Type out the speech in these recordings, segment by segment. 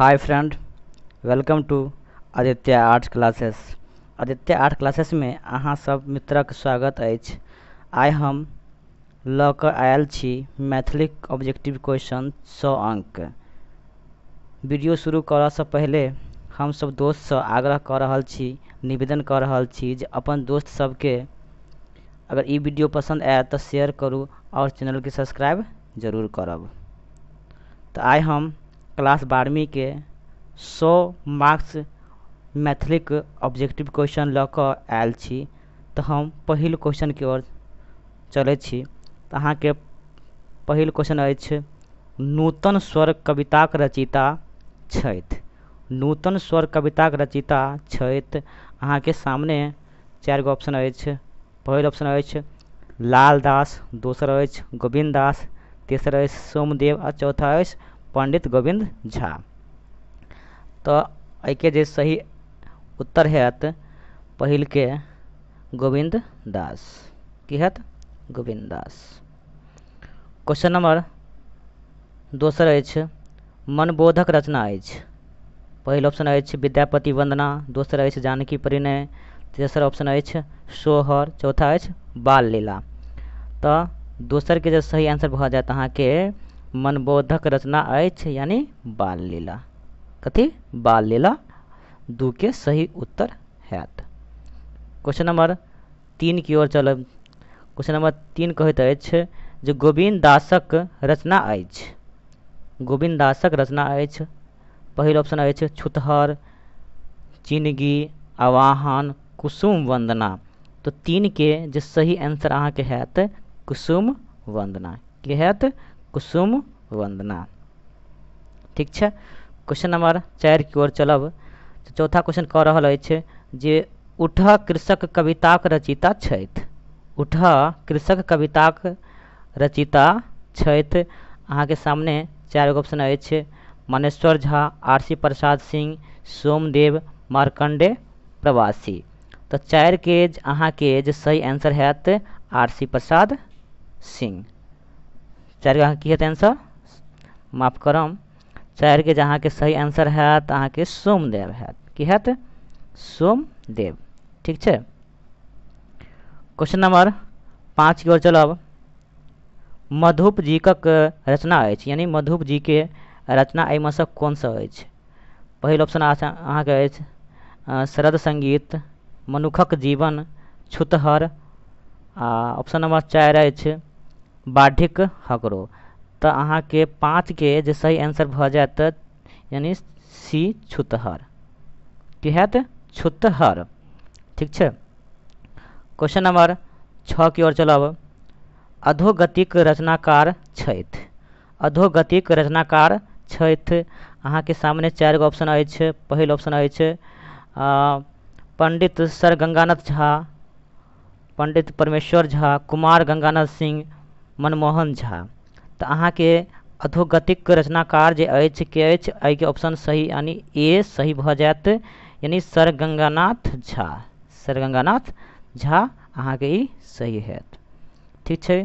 Hi friend welcome to Aditya art classes Aditya art classes में अहाँ सब मित्रक स्वागत है आई हम लयल छी ऑब्जेक्टिव क्वेश्चन सौ अंक वीडियो शुरू हम सब दोस्त से आग्रह कर रहा छी निवेदन कर रहा छी जे अपन दोस्त सबके अगर ई वीडियो पसंद आए तो शेयर और चैनल के सब्सक्राइब जरूर करब तो आई हम क्लास बारहवीं के सौ मार्क्स मैथिलिक ऑब्जेक्टिव क्वेश्चन लऽ तो आयल छी तऽ हम ओर चले अहाँ के पहल क्वेश्चन अछि नूतन स्वर कविता रचिता नूतन स्वर कविताक रचयिता छथि के सामने चार गो ऑप्शन अछि पहल ऑप्शन अछि लाल दास दोसर अछि गोविंद दास तेसर अछि सोमदेव आ चौथा अछि पंडित गोविंद झा तो के जे सही उत्तर हैत पहल के गोविंद दास की हैत गोविंद दास क्वेश्चन नंबर दोसर मनबोधक रचना अछि पहिल ऑप्शन विद्यापति वंदना दोसर जानकी परिणय तेसर ऑप्शन सोहर चौथा बाल लीला तो दोसर के जो सही आंसर भ जाए अहाँ के मनबोधक रचना अछि यानी बाल लीला कथी बाल लीला दू के सही उत्तर हैत क्वेश्चन नंबर तीन की ओर चल क्वेश्चन नंबर तीन कहित जो गोविंद दासक रचना अछि गोविंद दासक रचना अछि पहल ऑप्शन अछि छुतहर चिनगी आवाहन कुसुम वंदना तो तीन के जो सही आंसर अहाँके कुसुम वंदना के हैत कुसुम वंदना ठीक है क्वेश्चन नंबर चार की ओर चलब तो चौथा क्वेश्चन कह रहा है जे उठह कृषक कविता रचिता छथि कृषक कविता रचिता छथि अहाँ के सामने चार ऑप्शन अछि मनेश्वर झा आर सी प्रसाद सिंह सोमदेव मार्कंडे प्रवासी तो चार के अहाँ के जे सही आंसर है आर सी प्रसाद सिंह चार के अहाँ की हेत आंसर माफ करम चार के जहाँ के सही आंसर हैत अहाँके सोमदेव हैत की हैत तो? सोमदेव ठीक है क्वेश्चन नंबर पाँच की ओर चलब मधुप जी का रचना अछि यानी मधुप जी के रचना एहिमे से कौन सा अछि पहल ऑप्शन अहाँ के शरद संगीत मनुखक जीवन छुतहर आ ऑप्शन नंबर चारि अछि बाढ़िक हकरो तो अहाँ के पाँच के जो सही आंसर भ जायत यानी सी छुतहर की हैत छुतहर ठीक है क्वेश्चन नंबर छः की ओर चलब अधोगतिक रचनाकार अधोगतिक रचनाकार अहाँ के सामने चार गो ऑप्शन पहल ऑप्शन पंडित सर गंगानाथ झा पंडित परमेश्वर झा कुमार गंगानाथ सिंह मनमोहन झा तऽ के अधोगतिक रचनाकार जे के ऑप्शन सही यानी ए सही भ जात यानी सर गंगानाथ झा सर गंगानाथ झा अहाँके के सही है ठीक है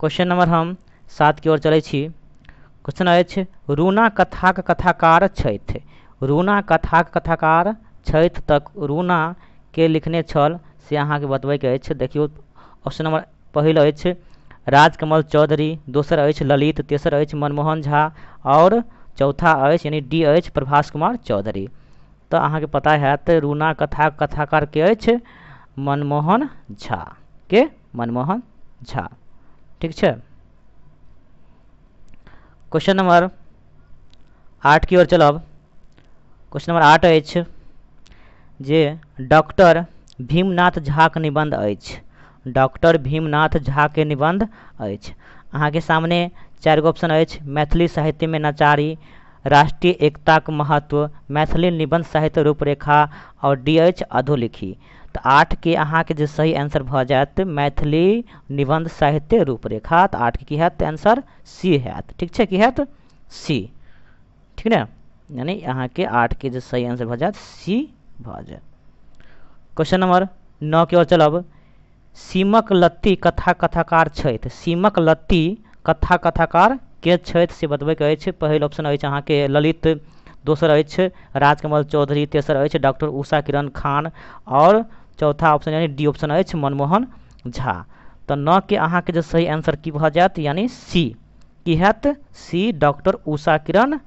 क्वेश्चन नंबर हम सात की ओर चले क्वेश्चन अछि रूना कथाक कथाकार छथि रूना कथाक कथाकार छथि तक रूना के लिखने छल से अहाँके बतबे के देखियो ऑप्शन नंबर पहले अछि राजकमल चौधरी दोसर ललित तेसर मनमोहन झा और चौथा अछि यानी डी अछि प्रभास कुमार चौधरी तऽ के पता हैत रूना कथा कथाकार के अच्छे मनमोहन झा के मनमोहन झा ठीक है क्वेश्चन नंबर आठ की ओर चलब क्वेश्चन नंबर आठ अच्छे जे डॉक्टर भीमनाथ झाक निबंध अच्छा डॉक्टर भीमनाथ झा के निबंध अछि के सामने चार गो ऑप्शन अछि मैथिली में नचारी राष्ट्रीय के महत्व मैथिली निबंध साहित्य रूपरेखा और डी एच अधोलिखी के आठके के जो सही आंसर भ जायत मैथिली निबंध साहित्य रूपरेखा आठ के की हैत आंसर सी हैत ठीक है की हैत सी ठीक ना यानी आठ के जो सही आंसर भ जायत सी भ जायत क्वेश्चन नंबर के ओर चलब सीमक लत्ती कथा कथाकार छथि सीमक लत्ती कथा कथाकार के छथि से बतबैके अछि पहिल ऑप्शन अछि अहाँके ललित दोसर अछि राजकमल चौधरी तेसर अछि डॉक्टर उषा किरण खान और चौथा ऑप्शन यानी डी ऑप्शन अछि मनमोहन झा तऽ न के अहाँके जे सही आंसर की भऽ जायत यानी सी की हैत सी डॉक्टर उषा किरण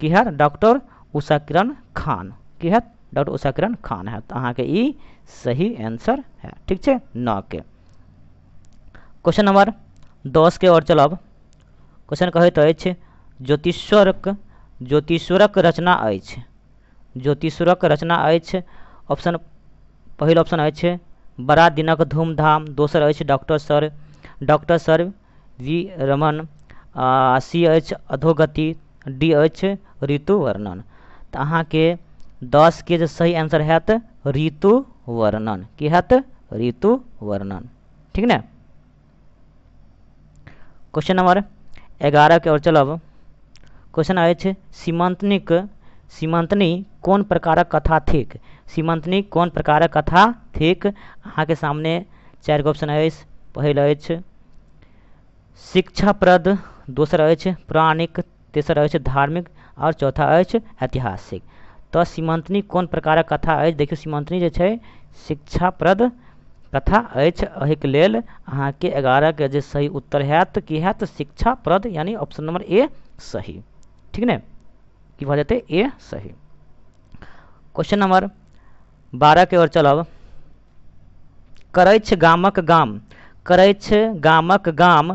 की हैत डॉक्टर उषा किरण खान की हैत डॉक्टर उषा किरण खान है तो के ई सही आंसर है ठीक है नौ के क्वेश्चन नंबर दस के और चलब क्वेश्चन कहते अछि ज्योतिश्वरक ज्योतिश्वरक रचना अछि ज्योतिश्वरक रचना अछि ऑप्शन पहल ऑप्शन अछि बड़ा दिनक धूमधाम दोसर अछि doctor sir doctor sir V Raman आ, सी अच्छ अधोगति डी अछि ऋतु वर्णन अहाँ के दस के जो सही आंसर है तो ऋतु वर्णन की हैत तो ऋतु वर्णन ठीक ने क्वेश्चन नंबर ग्यारह के ओर चलब क्वेश्चन अछि सीमांतनिक सीमांतनी कौन प्रकारक कथा थिक सीमंतनी कौन प्रकारक कथा थिक के सामने चार ऑप्शन है पहल शिक्षाप्रद दोसर है पौराणिक तेसर है धार्मिक और चौथा है ऐतिहासिक तऽ कौन कोन प्रकारक कथा है देखियो सीमांतनी जे छै शिक्षाप्रद कथा अछि अहाँ के ग्यारह के सही उत्तर हैत की हैत शिक्षाप्रद यानी ऑप्शन नंबर ए सही ठीक ने की भ जाते ए सही क्वेश्चन नंबर के ओर चलब करैछ गामक गाम करैछ गामक गाम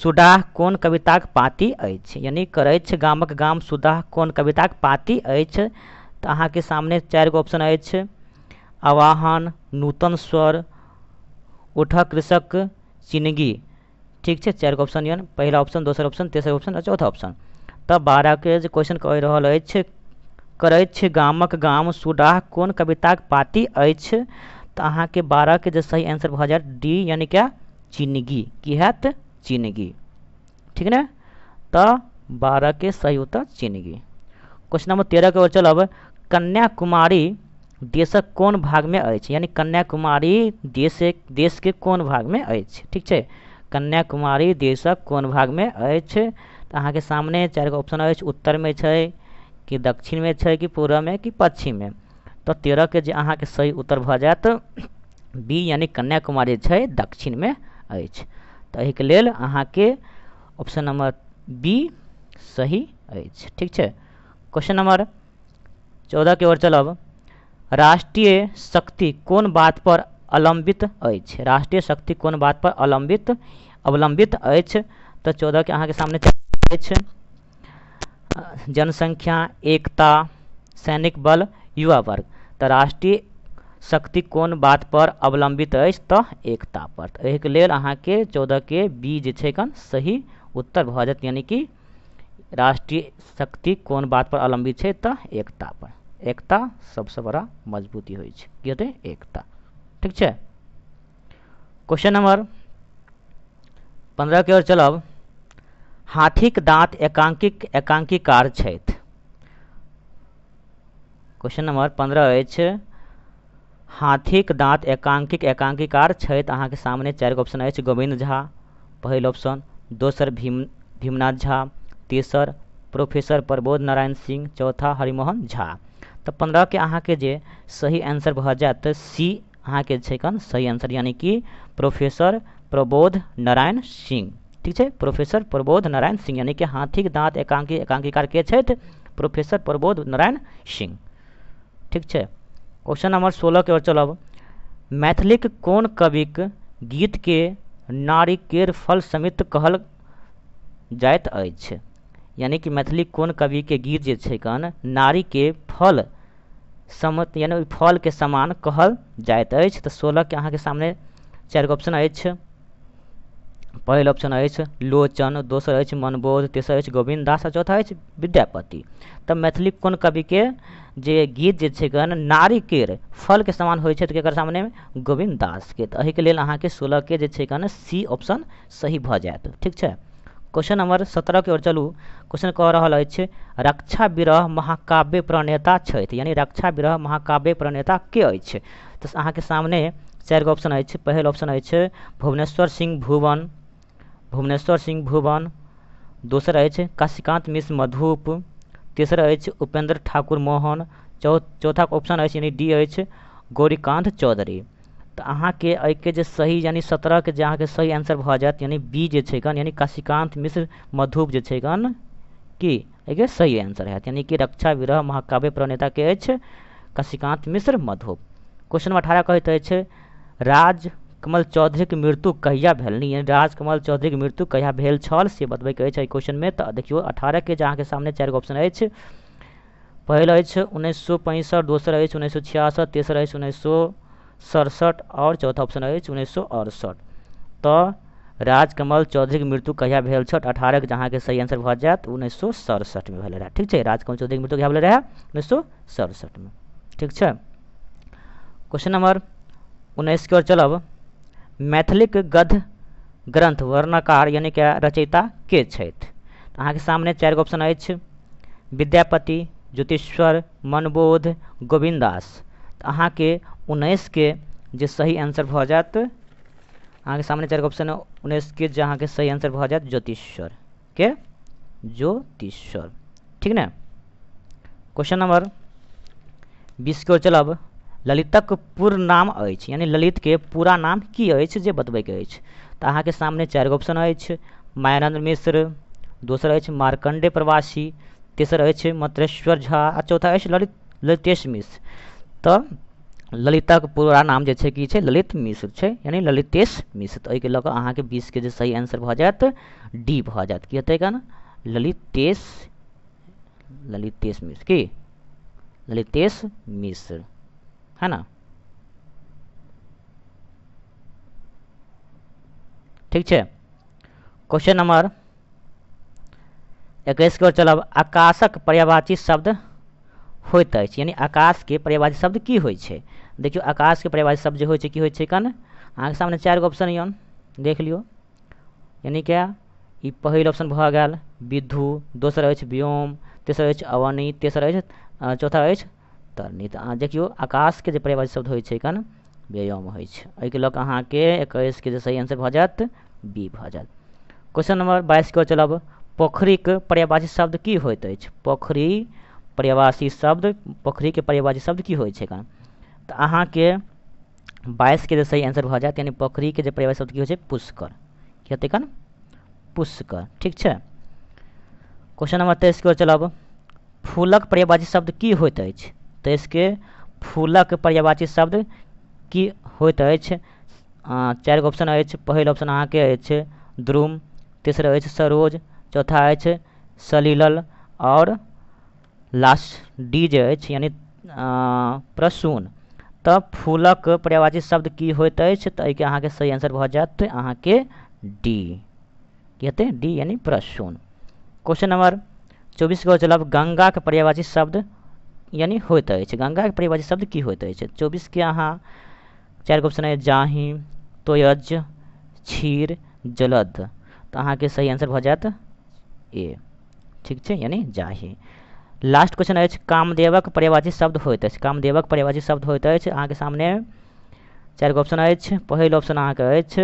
सुडाह कौन कविताक पाती अछि यानी करैछ गामक गाम सुडाह कौन कविताक पाती अछि तो तऽ के सामने चार गो ऑप्शन आवाहन नूतन स्वर उठ कृषक चिनगी ठीक है चार गो ऑप्शन यए पहला ऑप्शन दोसर ऑप्शन तेसर ऑप्शन और चौथा ऑप्शन तब बारह के क्वेश्चन कह रहा अछि करैछ गामक गाम सुडाह कौन कविता पाती तो तऽ के बारह के सही आंसर भ जाए डी यानि क्या चिनगी की हैत चिनगी ठीक तो बारह के सही उत्तर चिनगी क्वेश्चन नंबर तेरह के ओर चलब कन्याकुमारी देशक कौन भाग में यानी कन्याकुमारी देश कौन भाग में अच्छे ठीक है कन्याकुमारी देशक कोन भागमे तो अहाँ के सामने चार गो ऑप्शन उत्तर में है कि में है कि में कि पश्चिम तो तेरह के जे के सही उत्तर भ जायत बी यानी कन्याकुमारी है दक्षिण में अके एहिके लेल के ऑप्शन नंबर बी सही अच्छे ठीक है क्वेश्चन नंबर चौदह की ओर चलब राष्ट्रीय शक्ति कौन बात पर अलम्बित अछि राष्ट्रीय शक्ति कौन बात पर अलम्बित अवलंबित अछि तऽ तो चौदह के के सामने जनसंख्या एकता सैनिक बल युवा वर्ग तो राष्ट्रीय शक्ति कौन बात पर अवलम्बित अछि तो एकता पर तो एक लेल अहाँ के चौदह के बीज छन सही उत्तर भऽ यानी कि राष्ट्रीय शक्ति कौन बात पर अवलंबित है तो एकता पर एकता सबसे बड़ा मजबूती हो एकता ठीक है क्वेश्चन नंबर पंद्रह की ओर चलब हाथीक दाँत एकांकिक एकांकिकार क्वेश्चन नंबर पंद्रह हाथी हाथीक दाँत एकांकिक एकांकिकार छथि के सामने चार ऑप्शन अछि गोविंद झा पहल ऑप्शन दोसर भीम भीमनाथ झा तेसर प्रोफेसर प्रबोध नारायण सिंह चौथा हरिमोहन झा तो पंद्रह के अहाँ के जे सही आंसर भ जाए तो सी अहाँ के छन सही आंसर यानी कि प्रोफेसर प्रबोध नारायण सिंह ठीक है प्रोफेसर प्रबोध नारायण सिंह यानी कि हाथीक दाँत एकांकी एकांकीकार के प्रोफेसर प्रबोध नारायण सिंह ठीक है क्वेश्चन नंबर सोलह के ओर चलब मैथिलीक कौन कविक गीत के नारिकेर फल समित कहल जात अच्छा यानी कि मैथिली कोन कवि के गीत जो छन नारी के फल सम यानी फल के समान कहल जात अछि तऽ सोलह के के सामने चार गो ऑप्शन अछि पहल ऑप्शन अछि लोचन दोसर अछि मनबोध तेसर अछि गोविंद दास आ चौथा अछि विद्यापति तो मैथिली कोन कवि के जे गीत जे छन नारी के फल के समान हो सामने गोविंद दास के तऽ एहिके लेल अहाँके सोलह के जे सी ऑप्शन सही भ जाए ठीक है क्वेश्चन नंबर सत्रह की ओर चलू क्वेश्चन कह रहा है रक्षा विरह महाकाव्य प्रणेता है यानी रक्षा विरह महाकाव्य प्रणेता के अछि तो अहाँ सामने चार गो ऑप्शन है पहल ऑप्शन है भुवनेश्वर सिंह भुवन भुवनेश्वर सिंह भुवन दोसर है काशिकांत मिश्र मधुप तेसर है उपेंद्र ठाकुर मोहन चौ चौथा ऑप्शन है यानी डी है गौरीकांत चौधरी तो अहाँके के जे सही यानी के अहाँ के सही आंसर भ जाए यानी बी जे यानी काशीकांत मिश्र मधुब जे छैकन की सही आंसर है यानी कि रक्षा विरह महाकाव्य प्रणेता के काशीकांत मिश्र मधुब क्वेश्चन अठारह कहते हैं राज कमल चौधरीके मृत्यु कहिया भेलनि यानी राजकमल चौधरीके मृत्यु कहिया भेल छल से के क्वेश्चन में तो देखियो अठारह के जे के सामने चार ऑप्शन है पहले उन्नीस सौ पैंसठ दोसर उन्नीस सौ छियासठ तेसर अछि उन्नीस सौ सड़सठ और चौथा ऑप्शन अछि उन्नीस सौ अड़सठ तऽ तो राजकमल की मृत्यु कहिया भेल छल अठारहके जहाँ के सही आंसर भ जायत उन्नीस सौ सड़सठ में रहा ठीक है राजकमल की मृत्यु कहिया भेल उन्नीस सौ सड़सठ में ठीक है क्वेश्चन नंबर की ओर चलब मैथिलिक गद्य ग्रंथ वर्णकार यानी कि रचयिता के तो अहाँ के सामने चार ऑप्शन अच्छे विद्यापति ज्योतिश्वर मनबोध गोविंद दास उन्नीस के जो सही आंसर भऽ जायत के सामने चार ऑप्शन उन्नैसके जे अहाँके सही आंसर भ जात ज्योतिश्वर के ज्योतिश्वर ठीक ने क्वेश्चन नंबर बीस के ओर चलब ललितक पूर्ण नाम है यानी ललित के पूरा नाम की बतबे जे बतबैके के सामने चार गो ऑप्शन अछि मायानंद मिश्र दोसर अछि मार्कण्डे प्रवासी तेसर अछि मत्रेश्वर झा आ चौथा अछि ललित ललितेश मिश्र तऽ ललिताके पूरा नाम जो है कि ललित मिश्र है यानी ललितेश मिश्र तो एहिके अहाँ के बीस के सही आंसर भ जाए डी भ जाए कि हेतक कन ललितेश ललितेश मिश्र की ललितेश मिश्र है ना ठीक है क्वेश्चन नंबर इक्कीस की ओर चलब आकाशक पर्यावाची शब्द होइत अछि यानी के पर्यायवाची शब्द की होइ छै आकाश के पर्यायवाची शब्द जे होइ छै की होइ छै कन अहाँके सामने चारि गो ऑप्शन यन देख लियो यानी क्या ई पहिल ऑप्शन भऽ गेल विधु दोसर अछि व्योम तेसर अछि अवनी तेसर अछि चौथा अछि तरनी तऽ अहाँ देखियौ आकाशके जे पर्यायवाची शब्द होइ छै कन व्योम होइ छै एहिके लऽ कऽ अहाँके एकैसके जे सही आंसर भऽ जायत बी भऽ जायत क्वेश्चन नंबर बाइसके चलब पोखरिक पर्यायवाची शब्द की होइत अछि पोखरि पर्यावासी शब्द पोखरी के पर्यावासी शब्द की होइ छै का तऽ अहाँके बाइसके जे सही आंसर भऽ जायत यानी पोखरी के जे पर्यावासी शब्द की होइ छै पुष्कर की हेतै कन पुष्कर ठीक छै क्वेश्चन नंबर की ओर चलब फूलक पर्यावाची शब्द की होइत अछि तेइसके फूलक पर्यावाची शब्द की होइत अछि चारि गो ऑप्शन अछि पहिल ऑप्शन अहाँके अछि द्रुम तेसर अछि सरोज चौथा अछि सलिलल आओर लास्ट डी जो यानी प्रसून तो फूलक पर्यावाची शब्द की होते तो तऽ एहिके सही आंसर भऽ जायत के डी कहते डी यानी प्रसून क्वेश्चन नंबर चौबीस के चलब के पर्यावाची शब्द यानी होते गंगा के पर्यावाची शब्द की होते चौबीस के अहाँ चार ऑप्शन है जाहि तोयज क्षीर जलद अहाँ के सही आंसर भ जायत ए ठीक है यानी जाहि लास्ट क्वेश्चन अछि कामदेवक पर्यावाची शब्द होइत अछि कामदेवक पर्यावाची शब्द होइत अहाँ के सामने चार गो ऑप्शन अछि पहल ऑप्शन अहाँके अछि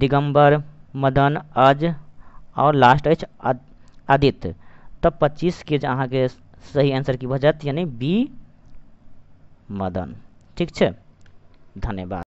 दिगम्बर मदन अज और लास्ट है आदित्य तब के अहाँ के सही आंसर की भ जायत यानी बी मदन ठीक है धन्यवाद